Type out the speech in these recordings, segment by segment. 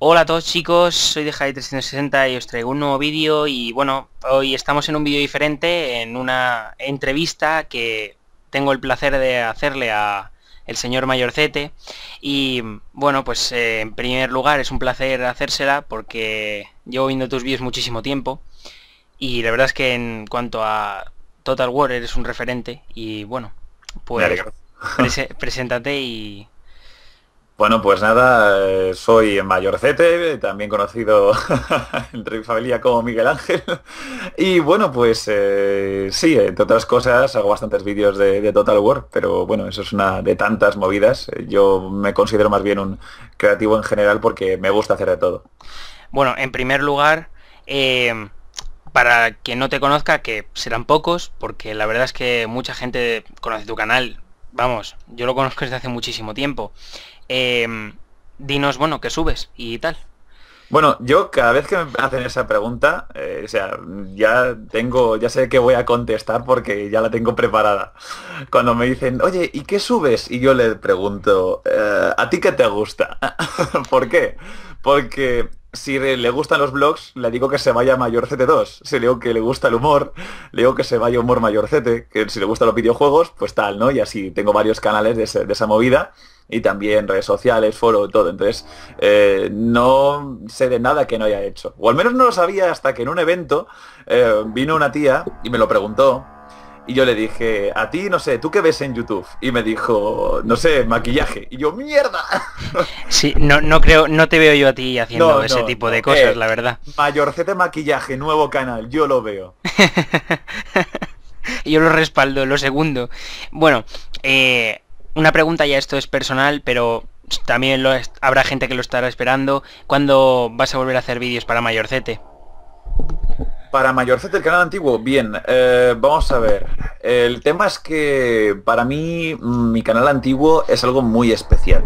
Hola a todos chicos, soy de 360 y os traigo un nuevo vídeo y bueno, hoy estamos en un vídeo diferente, en una entrevista que tengo el placer de hacerle a el señor Mayorcete y bueno, pues eh, en primer lugar es un placer hacérsela porque llevo viendo tus vídeos muchísimo tiempo y la verdad es que en cuanto a Total War eres un referente y bueno, pues preséntate y bueno, pues nada, eh, soy Mayorcete, también conocido entre mi familia como Miguel Ángel. Y bueno, pues eh, sí, entre otras cosas hago bastantes vídeos de, Total War, pero bueno, eso es una de tantas movidas. Yo me considero más bien un creativo en general porque me gusta hacer de todo. Bueno, en primer lugar, eh, para quien no te conozca, que serán pocos, porque la verdad es que mucha gente conoce tu canal. Vamos, yo lo conozco desde hace muchísimo tiempo. Em, dinos, bueno, que subes y tal. Bueno, yo cada vez que me hacen esa pregunta, eh, o sea, ya tengo, ya sé que voy a contestar porque ya la tengo preparada. Cuando me dicen, oye, ¿y qué subes? Y yo le pregunto, eh, ¿a ti qué te gusta? ¿Por qué? Porque si le gustan los blogs, le digo que se vaya a Mayorcete 2. Si le digo que le gusta el humor, le digo que se vaya a Humor Mayorcete. Que si le gustan los videojuegos, pues tal, ¿no? Y así tengo varios canales de, esa movida. Y también redes sociales, foro, todo. Entonces, eh, no sé de nada que no haya hecho. O al menos no lo sabía hasta que en un evento eh, vino una tía y me lo preguntó. Y yo le dije, a ti, no sé, ¿tú qué ves en YouTube? Y me dijo, no sé, maquillaje. Y yo, mierda. Sí, no, no creo, no te veo yo a ti haciendo ese tipo de cosas, eh, la verdad. Mayorcete maquillaje, nuevo canal, yo lo veo. yo lo respaldo, lo segundo. Bueno, eh, una pregunta ya, esto es personal, pero también lo habrá gente que lo estará esperando. ¿Cuándo vas a volver a hacer vídeos para Mayorcete? Para Mayorcet el canal antiguo, bien, eh, vamos a ver. El tema es que para mí mi canal antiguo es algo muy especial,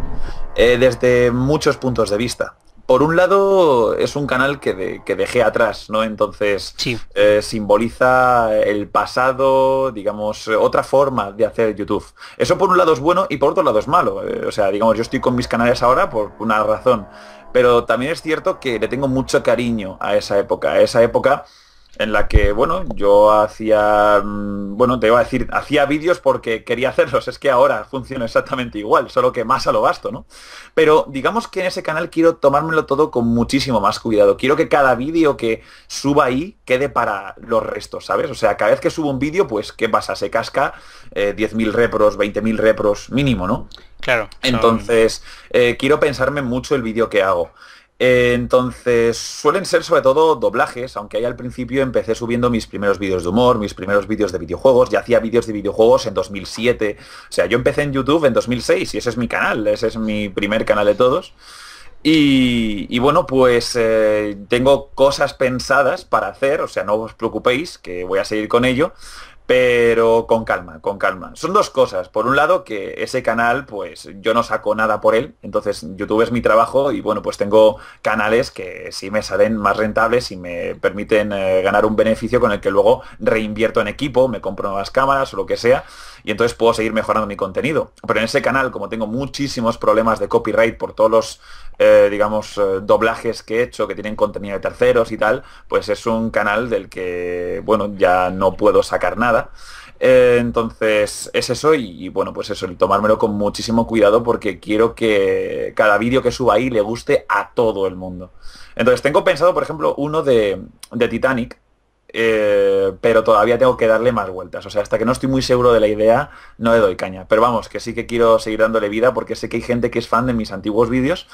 eh, desde muchos puntos de vista. Por un lado, es un canal que, dejé atrás, ¿no? Entonces, eh, simboliza el pasado, digamos, otra forma de hacer YouTube. Eso por un lado es bueno y por otro lado es malo. o sea, digamos, yo estoy con mis canales ahora por una razón. Pero también es cierto que le tengo mucho cariño a esa época. A esa época en la que, bueno, yo hacía, mm, bueno, te iba a decir, hacía vídeos porque quería hacerlos, es que ahora funciona exactamente igual, solo que más a lo gasto, ¿no? Pero digamos que en ese canal quiero tomármelo todo con muchísimo más cuidado, quiero que cada vídeo que suba ahí quede para los restos, ¿sabes? O sea, cada vez que subo un vídeo, pues, ¿qué pasa? Se casca 10.000 eh, repros, 20.000 repros mínimo, ¿no? Claro. Entonces, eh, quiero pensarme mucho el vídeo que hago. Eh, entonces, suelen ser sobre todo doblajes, aunque ahí al principio empecé subiendo mis primeros vídeos de humor, mis primeros vídeos de videojuegos, ya hacía vídeos de videojuegos en 2007, o sea, yo empecé en YouTube en 2006 y ese es mi canal, ese es mi primer canal de todos. Y, bueno, pues eh, tengo cosas pensadas para hacer, o sea, no os preocupéis, que voy a seguir con ello, pero con calma, con calma. Son dos cosas. Por un lado, que ese canal, pues yo no saco nada por él, entonces YouTube es mi trabajo y bueno, pues tengo canales que sí me salen más rentables y me permiten eh, ganar un beneficio con el que luego reinvierto en equipo, me compro nuevas cámaras o lo que sea, y entonces puedo seguir mejorando mi contenido. Pero en ese canal, como tengo muchísimos problemas de copyright por todos los eh, digamos, eh, doblajes que he hecho que tienen contenido de terceros y tal, pues es un canal del que, bueno, ya no puedo sacar nada. Eh, entonces, es eso y, bueno, pues eso, y tomármelo con muchísimo cuidado porque quiero que cada vídeo que suba ahí le guste a todo el mundo. Entonces, tengo pensado, por ejemplo, uno de, de Titanic, eh, pero todavía tengo que darle más vueltas. O sea, hasta que no estoy muy seguro de la idea, no le doy caña. Pero vamos, que sí que quiero seguir dándole vida porque sé que hay gente que es fan de mis antiguos vídeos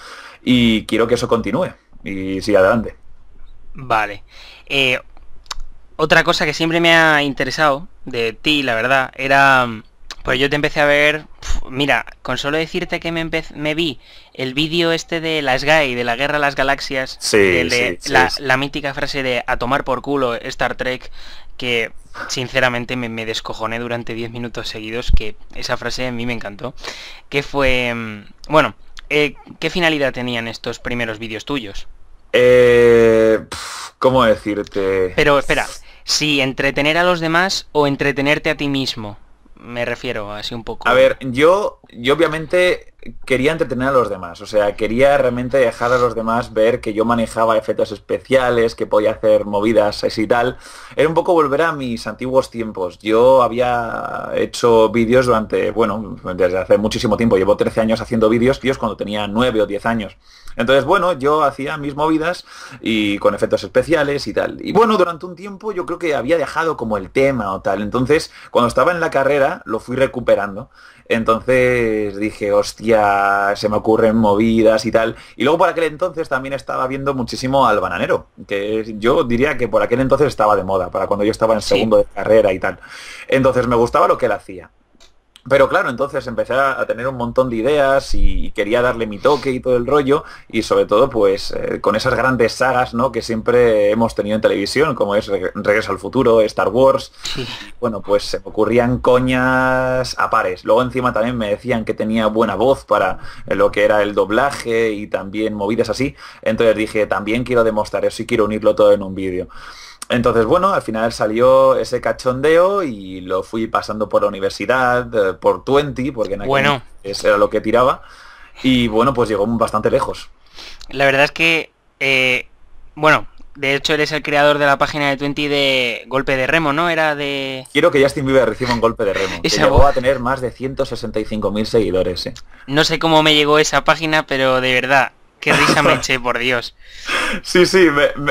y quiero que eso continúe. Y siga adelante. Vale. Eh, otra cosa que siempre me ha interesado de ti, la verdad, era... Pues yo te empecé a ver mira, con solo decirte que me, vi el vídeo este de la y de la guerra a las galaxias, la, mítica frase de a tomar por culo Star Trek, que sinceramente me, descojoné durante 10 minutos seguidos, que esa frase a mí me encantó, que fue, mm, bueno, eh, ¿qué finalidad tenían estos primeros vídeos tuyos? Eh, ¿Cómo decirte? Pero espera, si entretener a los demás o entretenerte a ti mismo me refiero así un poco. A ver, yo, yo obviamente quería entretener a los demás, o sea, quería realmente dejar a los demás ver que yo manejaba efectos especiales, que podía hacer movidas así y tal. Era un poco volver a mis antiguos tiempos. Yo había hecho vídeos durante, bueno, desde hace muchísimo tiempo, llevo 13 años haciendo vídeos, tíos, cuando tenía 9 o 10 años. Entonces, bueno, yo hacía mis movidas y con efectos especiales y tal. Y bueno, durante un tiempo yo creo que había dejado como el tema o tal. Entonces, cuando estaba en la carrera, lo fui recuperando entonces dije, hostia, se me ocurren movidas y tal. Y luego por aquel entonces también estaba viendo muchísimo al bananero, que yo diría que por aquel entonces estaba de moda, para cuando yo estaba en segundo de carrera y tal. Entonces me gustaba lo que él hacía. Pero claro, entonces empecé a tener un montón de ideas y quería darle mi toque y todo el rollo y sobre todo pues eh, con esas grandes sagas ¿no? que siempre hemos tenido en televisión como es Regreso al Futuro, Star Wars, bueno pues se me ocurrían coñas a pares. Luego encima también me decían que tenía buena voz para eh, lo que era el doblaje y también movidas así. Entonces dije también quiero demostrar eso y quiero unirlo todo en un vídeo. Entonces, bueno, al final salió ese cachondeo y lo fui pasando por la universidad, eh, por 20, porque en aquel era lo que tiraba. Y bueno, pues llegó bastante lejos. La verdad es que, eh, bueno, de hecho eres el creador de la página de 20 de Golpe de Remo, ¿no? Era de... Quiero que Justin Bieber reciba un golpe de remo. se llegó a tener más de 165.000 seguidores. No sé cómo me llegó esa página, pero de verdad, Qué risa me eché, por Dios. Sí, sí,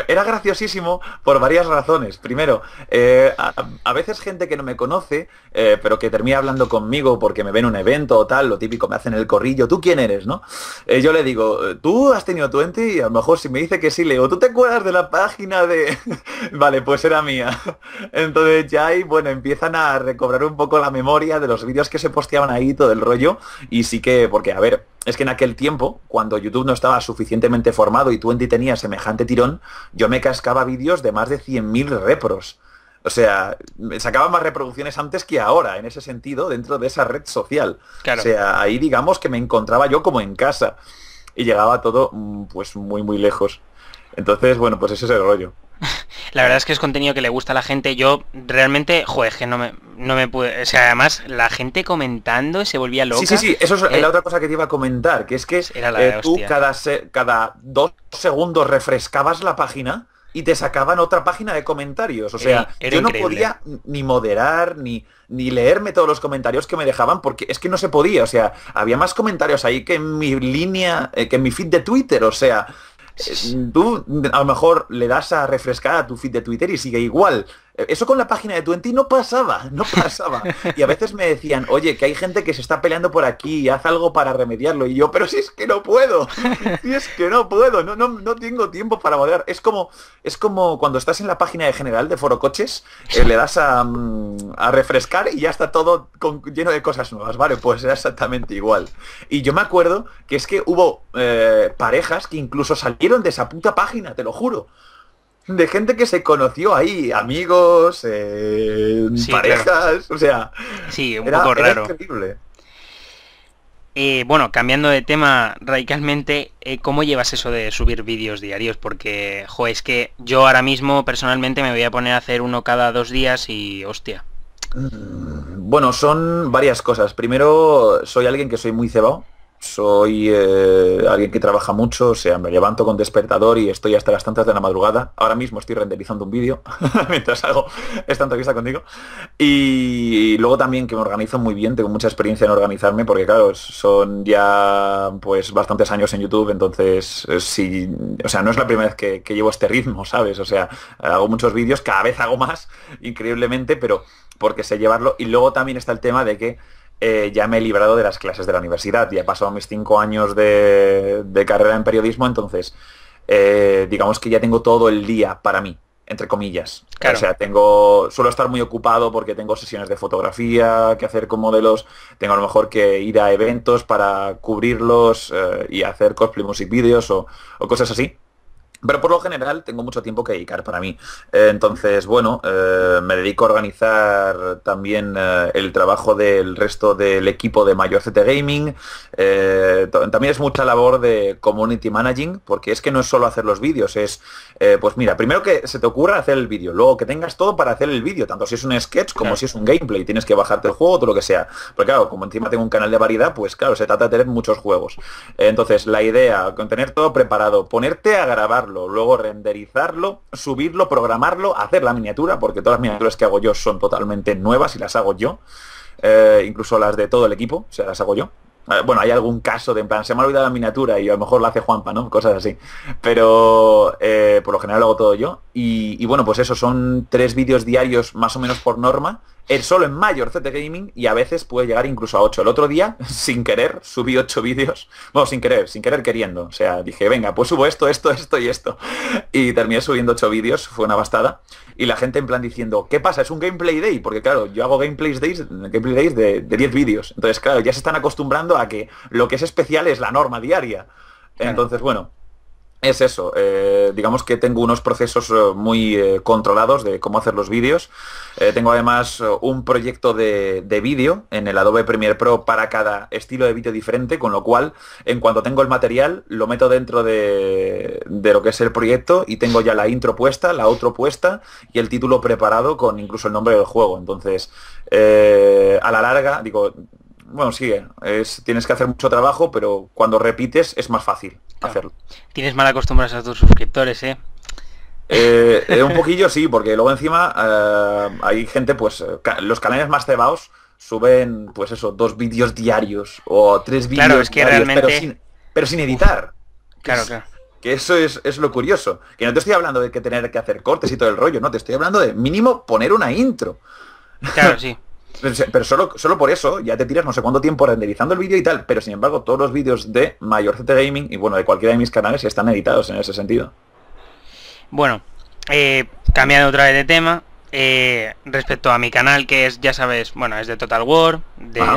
era graciosísimo por varias razones. Primero, eh, a, veces gente que no me conoce, eh, pero que termina hablando conmigo porque me ven un evento o tal, lo típico, me hacen el corrillo, ¿tú quién eres, no? Eh, yo le digo, ¿tú has tenido tu ente? Y a lo mejor si me dice que sí, le digo, ¿tú te acuerdas de la página de...? vale, pues era mía. Entonces ya ahí, bueno, empiezan a recobrar un poco la memoria de los vídeos que se posteaban ahí, todo el rollo, y sí que, porque, a ver es que en aquel tiempo, cuando YouTube no estaba suficientemente formado y Twenty tenía semejante tirón, yo me cascaba vídeos de más de 100.000 repros. O sea, me sacaba más reproducciones antes que ahora, en ese sentido, dentro de esa red social. O sea, ahí digamos que me encontraba yo como en casa. Y llegaba todo mm, pues muy, muy lejos. Entonces, bueno, pues ese es el rollo. La verdad es que es contenido que le gusta a la gente. Yo realmente, joder, que no me, no me pude... O sea, además, la gente comentando se volvía loca. Sí, sí, sí. Eso es eh, la otra cosa que te iba a comentar, que es que eh, tú cada, cada dos segundos refrescabas la página y te sacaban otra página de comentarios. O sea, yo no podía ni moderar, ni, ni leerme todos los comentarios que me dejaban, porque es que no se podía. O sea, había más comentarios ahí que en mi línea, eh, que en mi feed de Twitter. O sea, Tú a lo mejor le das a refrescar a tu feed de Twitter y sigue igual. Eso con la página de Twenty no pasaba, no pasaba. Y a veces me decían, oye, que hay gente que se está peleando por aquí, haz algo para remediarlo. Y yo, pero si es que no puedo, si es que no puedo, no, no, tengo tiempo para moderar. Es como, es como cuando estás en la página de general de Foro Coches, eh, le das a, mm, a, refrescar y ya está todo lleno de cosas nuevas. Vale, pues era exactamente igual. Y yo me acuerdo que es que hubo eh, parejas que incluso salieron de esa puta página, te lo juro de gente que se conoció ahí, amigos, eh, parejas, o sea, sí, un era, poco raro. increíble. Eh, bueno, cambiando de tema radicalmente, eh, ¿cómo llevas eso de subir vídeos diarios? Porque, jo, es que yo ahora mismo personalmente me voy a poner a hacer uno cada dos días y hostia. Mm, bueno, son varias cosas. Primero, soy alguien que soy muy cebado, soy eh, alguien que trabaja mucho, o sea, me levanto con despertador y estoy hasta las tantas de la madrugada. Ahora mismo estoy renderizando un vídeo mientras hago esta entrevista contigo. Y, luego también que me organizo muy bien, tengo mucha experiencia en organizarme, porque claro, son ya pues bastantes años en YouTube, entonces eh, si, o sea, no es la primera vez que, que llevo este ritmo, ¿sabes? O sea, hago muchos vídeos, cada vez hago más, increíblemente, pero porque sé llevarlo. Y luego también está el tema de que eh, ya me he librado de las clases de la universidad. Ya he pasado mis cinco años de, carrera en periodismo, entonces eh, digamos que ya tengo todo el día para mí, entre comillas. O sea, tengo, suelo estar muy ocupado porque tengo sesiones de fotografía que hacer con modelos, tengo a lo mejor que ir a eventos para cubrirlos eh, y hacer cosplay music videos o cosas así. Pero por lo general tengo mucho tiempo que dedicar para mí. Eh, entonces, bueno, eh, me dedico a organizar también eh, el trabajo del resto del equipo de Mayor CT Gaming. también es mucha labor de community managing, porque es que no es solo hacer los vídeos, es, pues mira, primero que se te ocurra hacer el vídeo, luego que tengas todo para hacer el vídeo, tanto si es un sketch como si es un gameplay, tienes que bajarte el juego, todo lo que sea. Porque claro, como encima tengo un canal de variedad, pues claro, se trata de tener muchos juegos. Entonces, la idea, con tener todo preparado, ponerte a grabar luego renderizarlo, subirlo, programarlo, hacer la miniatura, porque todas las miniaturas que hago yo son totalmente nuevas y las hago yo, eh, incluso las de todo el equipo, o sea, las hago yo. Eh, bueno, hay algún caso de en plan, se me ha olvidado la miniatura y a lo mejor la hace Juanpa, ¿no? Cosas así. Pero eh, por lo general lo hago todo yo. Y, y bueno, pues eso, son tres vídeos diarios más o menos por norma, el solo en mayor CT Gaming y a veces puede llegar incluso a 8. El otro día, sin querer, subí 8 vídeos. Bueno, sin querer, sin querer queriendo. O sea, dije, venga, pues subo esto, esto, esto y esto. Y terminé subiendo 8 vídeos, fue una bastada. Y la gente en plan diciendo, ¿qué pasa? Es un gameplay day, porque claro, yo hago gameplays days, gameplay days de, de 10 vídeos. Entonces, claro, ya se están acostumbrando a que lo que es especial es la norma diaria. Entonces, bueno, es eso, eh, digamos que tengo unos procesos eh, muy eh, controlados de cómo hacer los vídeos. tengo además un proyecto de, vídeo en el Adobe Premiere Pro para cada estilo de vídeo diferente, con lo cual en cuanto tengo el material lo meto dentro de, lo que es el proyecto y tengo ya la intro puesta, la otro puesta y el título preparado con incluso el nombre del juego. Entonces, a la larga, digo, bueno, sigue, sí, tienes que hacer mucho trabajo, pero cuando repites es más fácil hacerlo. Tienes mala costumbre a tus suscriptores, ¿eh? eh, eh un poquillo sí, porque luego encima eh, hay gente, pues los canales más cebados suben, pues eso, dos vídeos diarios o tres vídeos que realmente... pero, sin, editar. claro, claro. Que eso es, es, lo curioso. Que no te estoy hablando de que tener que hacer cortes y todo el rollo, no, te estoy hablando de mínimo poner una intro. Claro, sí. Pero solo, por eso ya te tiras no sé cuánto tiempo renderizando el vídeo y tal, pero sin embargo todos los vídeos de Mayor CT Gaming y bueno, de cualquiera de mis canales están editados en ese sentido. Bueno, eh, cambiando otra vez de tema, eh, respecto a mi canal, que es, ya sabes, bueno, es de Total War,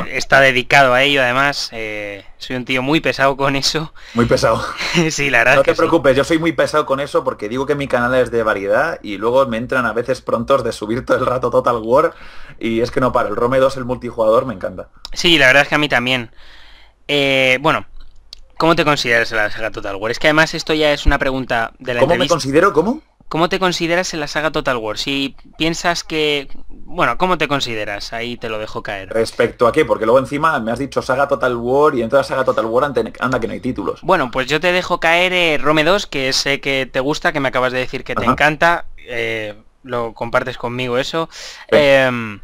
está dedicado a ello además, eh, soy un tío muy pesado con eso. Muy pesado. sí, la verdad. No te preocupes, yo soy muy pesado con eso porque digo que mi canal es de variedad y luego me entran a veces prontos de subir todo el rato Total War y es que no para, el Rome 2, el multijugador, me encanta. Sí, la verdad es que a mí también. Eh, bueno, ¿cómo te consideras la saga Total War? Es que además esto ya es una pregunta de la... ¿Cómo me considero? ¿Cómo? ¿Cómo te consideras en la saga Total War? Si piensas que... Bueno, ¿cómo te consideras? Ahí te lo dejo caer. ¿Respecto a qué? Porque luego encima me has dicho saga Total War y en toda saga Total War anda que no hay títulos. Bueno, pues yo te dejo caer eh, Rome 2, que sé que te gusta, que me acabas de decir que te encanta. Eh, lo compartes conmigo eso. Em,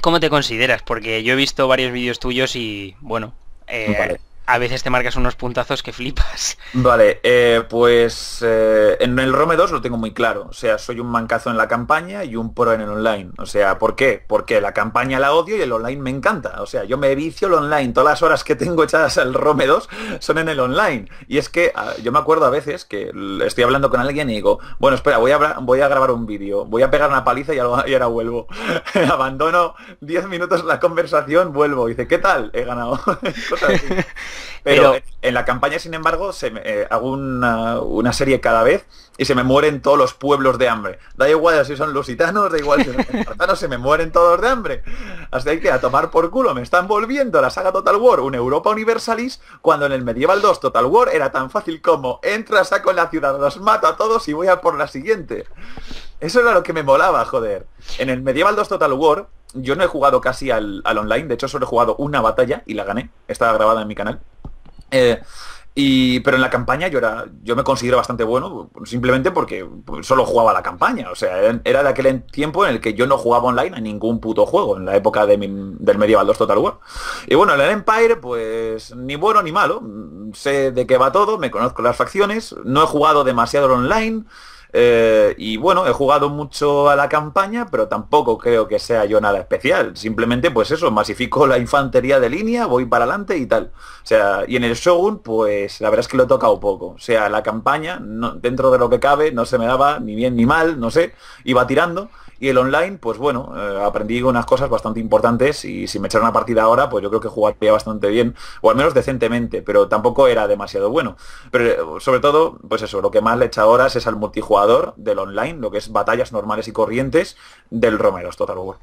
¿Cómo te consideras? Porque yo he visto varios vídeos tuyos y, bueno... Eh, a veces te marcas unos puntazos que flipas. Vale, eh, pues eh, en el Rome 2 lo tengo muy claro. O sea, soy un mancazo en la campaña y un pro en el online. O sea, ¿por qué? Porque la campaña la odio y el online me encanta. O sea, yo me vicio el online. Todas las horas que tengo echadas al Rome 2 son en el online. Y es que ah, yo me acuerdo a veces que estoy hablando con alguien y digo, bueno, espera, voy a, voy a grabar un vídeo, voy a pegar una paliza y, ahora, vuelvo. Abandono 10 minutos la conversación, vuelvo. Y dice, ¿qué tal? He ganado. Cosas pero, en, la campaña, sin embargo, se me, eh, hago una, serie cada vez y se me mueren todos los pueblos de hambre. Da igual si son lusitanos, da igual si son espartanos, se me mueren todos de hambre. Así que a tomar por culo, me están volviendo a la saga Total War, un Europa Universalis, cuando en el Medieval 2 Total War era tan fácil como entra, saco en la ciudad, los mato a todos y voy a por la siguiente. Eso era lo que me molaba, joder. En el Medieval 2 Total War yo no he jugado casi al, online, de hecho solo he jugado una batalla y la gané, estaba grabada en mi canal. Eh, y, pero en la campaña yo era yo me considero bastante bueno simplemente porque solo jugaba la campaña o sea era de aquel tiempo en el que yo no jugaba online a ningún puto juego en la época de del medieval 2 total war y bueno el empire pues ni bueno ni malo sé de qué va todo me conozco las facciones no he jugado demasiado online eh, y bueno, he jugado mucho a la campaña, pero tampoco creo que sea yo nada especial. Simplemente, pues eso, masifico la infantería de línea, voy para adelante y tal. O sea, y en el Shogun, pues la verdad es que lo he tocado poco. O sea, la campaña, dentro de lo que cabe, no se me daba ni bien ni mal, no sé, iba tirando. Y el online, pues bueno, eh, aprendí unas cosas bastante importantes y si me echara una partida ahora, pues yo creo que jugaría bastante bien, o al menos decentemente, pero tampoco era demasiado bueno. Pero eh, sobre todo, pues eso, lo que más le echa horas es al multijugador del online, lo que es batallas normales y corrientes del Romeros Total War.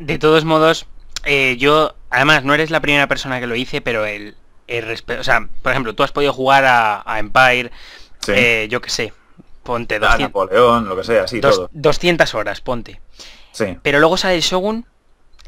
De todos modos, eh, yo, además, no eres la primera persona que lo hice, pero el, respeto, o sea, por ejemplo, tú has podido jugar a, Empire, yo qué sé, Ponte Napoleón, lo que sea, todo. 200 horas, ponte. Pero luego sale el Shogun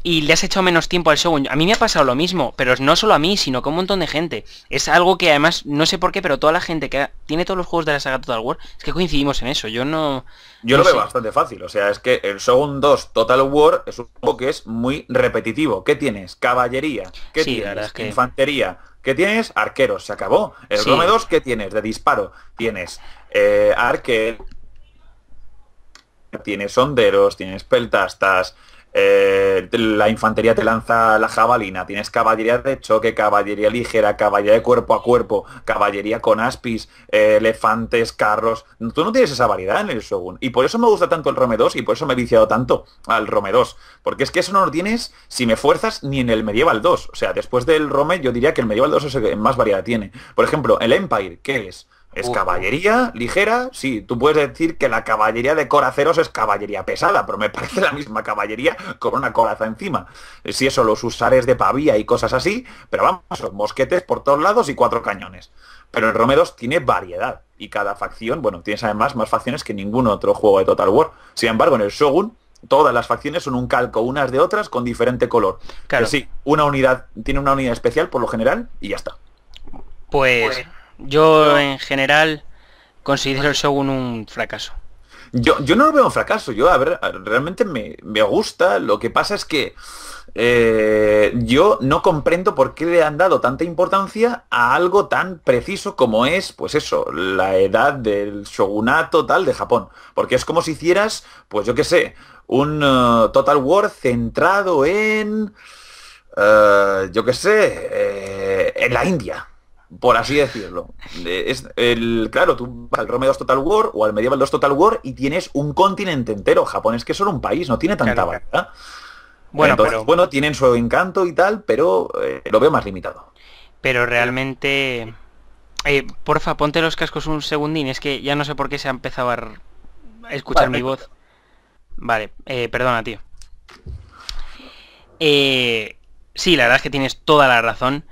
y le has hecho menos tiempo al Shogun. A mí me ha pasado lo mismo, pero no solo a mí, sino que un montón de gente. Es algo que además, no sé por qué, pero toda la gente que tiene todos los juegos de la saga Total War, es que coincidimos en eso. Yo no... Yo lo veo bastante fácil, o sea, es que el Shogun 2 Total War es un juego que es muy repetitivo. ¿Qué tienes? Caballería, ¿qué tienes? Infantería ¿Qué tienes? Arqueros, se acabó. El Rome 2, ¿qué tienes? De disparo. Tienes eh, tienes sonderos... tienes peltastas, eh, la infantería te lanza la jabalina, tienes caballería de choque, caballería ligera, caballería de cuerpo a cuerpo, caballería con aspis, eh, elefantes, carros. Tú no tienes esa variedad en el Shogun. Y por eso me gusta tanto el Rome 2 y por eso me he viciado tanto al Rome 2. Porque es que eso no lo tienes si me fuerzas ni en el Medieval 2. O sea, después del Rome yo diría que el Medieval 2 es el que más variedad tiene. Por ejemplo, el Empire, ¿qué es? Es caballería ligera, sí, tú puedes decir que la caballería de coraceros es caballería pesada, pero me parece la misma caballería con una coraza encima. Eh, si eso, los usares de pavía y cosas así, pero vamos, los mosquetes por todos lados y cuatro cañones. Pero el 2 tiene variedad y cada facción, bueno, tienes además más facciones que ningún otro juego de Total War. Sin embargo, en el Shogun todas las facciones son un calco unas de otras con diferente color. Claro. sí, una unidad tiene una unidad especial por lo general y ya está. pues... pues yo en general considero el Shogun un fracaso. Yo, no lo veo un fracaso, yo a ver, realmente me, gusta, lo que pasa es que eh, yo no comprendo por qué le han dado tanta importancia a algo tan preciso como es, pues eso, la edad del shogunato tal de Japón. Porque es como si hicieras, pues yo qué sé, un eh, Total War centrado en, eh, yo qué sé, en la India por así decirlo. Eh, es el, claro, tú vas al Rome 2 Total War o al Medieval 2 Total War y tienes un continente entero. Japón es que es solo un país, no tiene tanta Bueno, bueno, tienen su encanto y tal, pero eh, lo veo más limitado. Pero realmente... Eh, porfa, ponte los cascos un segundín, es que ya no sé por qué se ha empezado a escuchar mi voz. Vale, perdona, tío. sí, la verdad es que tienes toda la razón.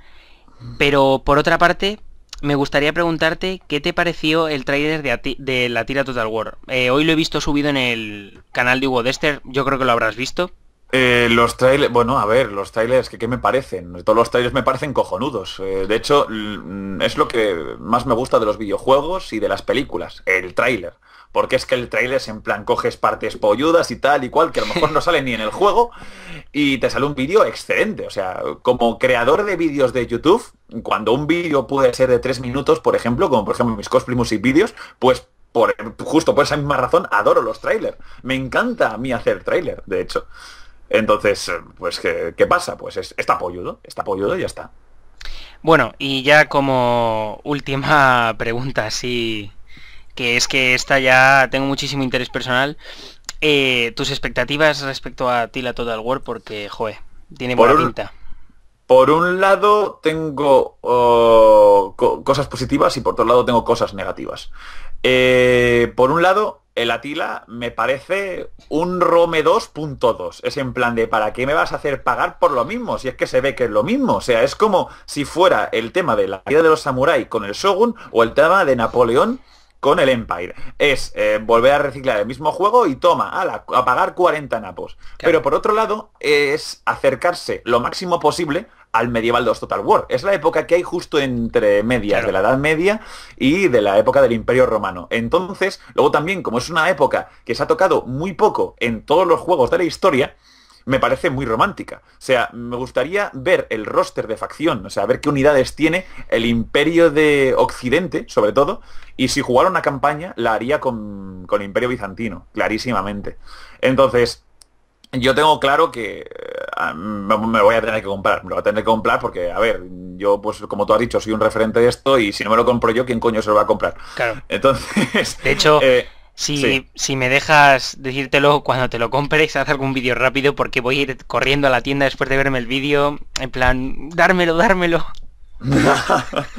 Pero por otra parte, me gustaría preguntarte qué te pareció el tráiler de, la tira Total War. Eh, hoy lo he visto subido en el canal de Hugo Dester, yo creo que lo habrás visto. Eh, los trailers, bueno, a ver, los trailers, que qué me parecen? Todos los trailers me parecen cojonudos. Eh, de hecho, mm, es lo que más me gusta de los videojuegos y de las películas, el tráiler. Porque es que el tráiler es en plan coges partes polludas y tal y cual, que a lo mejor no sale ni en el juego, y te sale un vídeo excelente. O sea, como creador de vídeos de YouTube, cuando un vídeo puede ser de tres minutos, por ejemplo, como por ejemplo mis cosplay music vídeos, pues por, justo por esa misma razón adoro los trailers. Me encanta a mí hacer trailer, de hecho. Entonces, pues, ¿qué, pasa? Pues está apoyudo está apoyudo y ya está. Bueno, y ya como última pregunta, sí, que es que esta ya tengo muchísimo interés personal. Eh, tus expectativas respecto a Tila Total War, porque, joe, tiene buena por pinta. por un lado tengo oh, cosas positivas y por otro lado tengo cosas negativas. Eh, por un lado, el Atila me parece un Rome 2.2. Es en plan de, ¿para qué me vas a hacer pagar por lo mismo? Si es que se ve que es lo mismo. O sea, es como si fuera el tema de la vida de los samuráis con el Shogun o el tema de Napoleón con el Empire. Es eh, volver a reciclar el mismo juego y toma, a pagar 40 napos. Pero por otro lado, es acercarse lo máximo posible al Medieval 2 Total War. Es la época que hay justo entre medias de la Edad Media y de la época del Imperio Romano. Entonces, luego también, como es una época que se ha tocado muy poco en todos los juegos de la historia, me parece muy romántica. O sea, me gustaría ver el roster de facción, o sea, ver qué unidades tiene el imperio de Occidente, sobre todo, y si jugara una campaña, la haría con, el imperio bizantino, clarísimamente. Entonces, yo tengo claro que eh, me voy a tener que comprar, me lo voy a tener que comprar porque, a ver, yo pues como tú has dicho, soy un referente de esto y si no me lo compro yo, ¿quién coño se lo va a comprar? Claro. Entonces... De hecho... Eh, si, me dejas decírtelo cuando te lo compres, haz algún vídeo rápido porque voy a ir corriendo a la tienda después de verme el vídeo, en plan, dármelo, dármelo.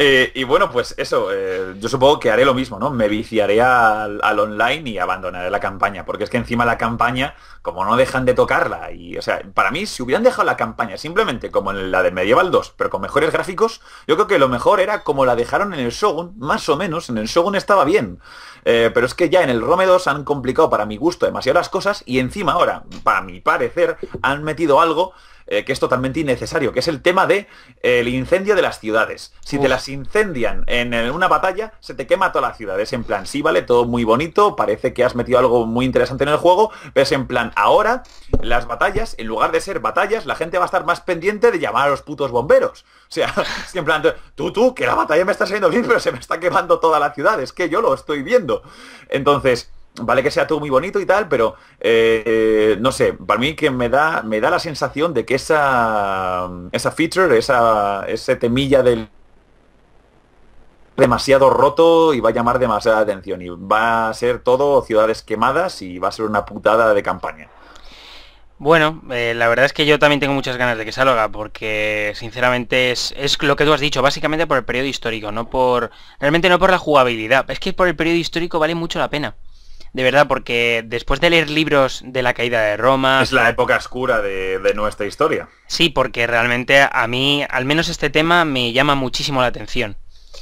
Eh, y bueno, pues eso, eh, yo supongo que haré lo mismo, ¿no? Me viciaré al, online y abandonaré la campaña, porque es que encima la campaña, como no dejan de tocarla, y o sea, para mí, si hubieran dejado la campaña simplemente como en la de Medieval 2, pero con mejores gráficos, yo creo que lo mejor era como la dejaron en el Shogun, más o menos, en el Shogun estaba bien. Eh, pero es que ya en el Rome 2 han complicado para mi gusto demasiadas cosas y encima ahora, para mi parecer, han metido algo eh, que es totalmente innecesario, que es el tema de eh, el incendio de las ciudades. Si te las incendian en, una batalla, se te quema toda la ciudad Es En plan, sí, vale, todo muy bonito, parece que has metido algo muy interesante en el juego, pero es en plan, ahora las batallas, en lugar de ser batallas, la gente va a estar más pendiente de llamar a los putos bomberos. O sea, es en plan, tú, tú, que la batalla me está saliendo bien, pero se me está quemando toda la ciudad, es que yo lo estoy viendo. Entonces, Vale que sea todo muy bonito y tal, pero eh, no sé, para mí que me da, me da la sensación de que esa, esa feature, esa, ese temilla del demasiado roto y va a llamar demasiada atención y va a ser todo ciudades quemadas y va a ser una putada de campaña. Bueno, eh, la verdad es que yo también tengo muchas ganas de que salga, porque sinceramente es, es, lo que tú has dicho, básicamente por el periodo histórico, no por. Realmente no por la jugabilidad, es que por el periodo histórico vale mucho la pena de verdad, porque después de leer libros de la caída de Roma... Es la época oscura de, nuestra historia. Sí, porque realmente a mí, al menos este tema, me llama muchísimo la atención.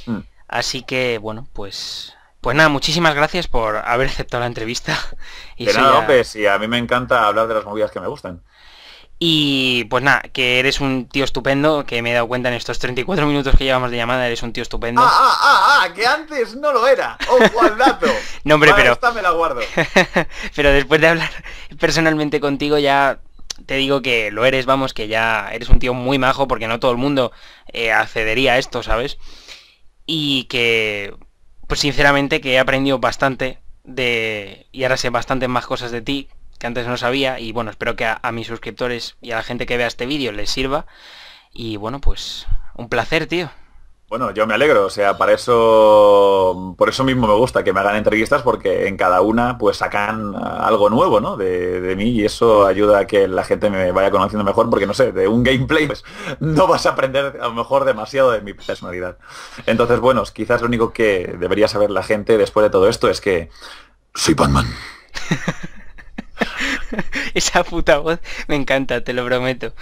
Mm. Así que, bueno, pues pues nada, muchísimas gracias por haber aceptado la entrevista. Y López, y a mí me encanta hablar de las movidas que me gustan. Y pues nada, que eres un tío estupendo, que me he dado cuenta en estos 34 minutos que llevamos de llamada, eres un tío estupendo. Ah, ah, ah, ah que antes no lo era. ¡Oh, al no, hombre, pero... me la guardo. pero después de hablar personalmente contigo ya te digo que lo eres, vamos, que ya eres un tío muy majo porque no todo el mundo eh, accedería a esto, ¿sabes? Y que, pues sinceramente, que he aprendido bastante de... y ahora sé bastante más cosas de ti que antes no sabía y bueno, espero que a, mis suscriptores y a la gente que vea este vídeo les sirva. Y bueno, pues un placer, tío. Bueno, yo me alegro, o sea, para eso, por eso mismo me gusta que me hagan entrevistas porque en cada una pues sacan ah, algo nuevo, ¿no? De, mí y eso ayuda a que la gente me vaya conociendo mejor porque no sé, de un gameplay pues no vas a aprender a lo mejor demasiado de mi personalidad. Entonces, bueno, quizás lo único que debería saber la gente después de todo esto es que soy Batman. Esa puta voz me encanta, te lo prometo.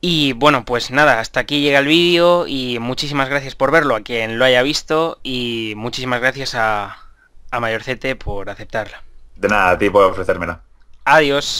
Y bueno, pues nada, hasta aquí llega el vídeo y muchísimas gracias por verlo a quien lo haya visto y muchísimas gracias a, a Mayorcete por aceptarla. De nada, a ti por ofrecérmela. Adiós.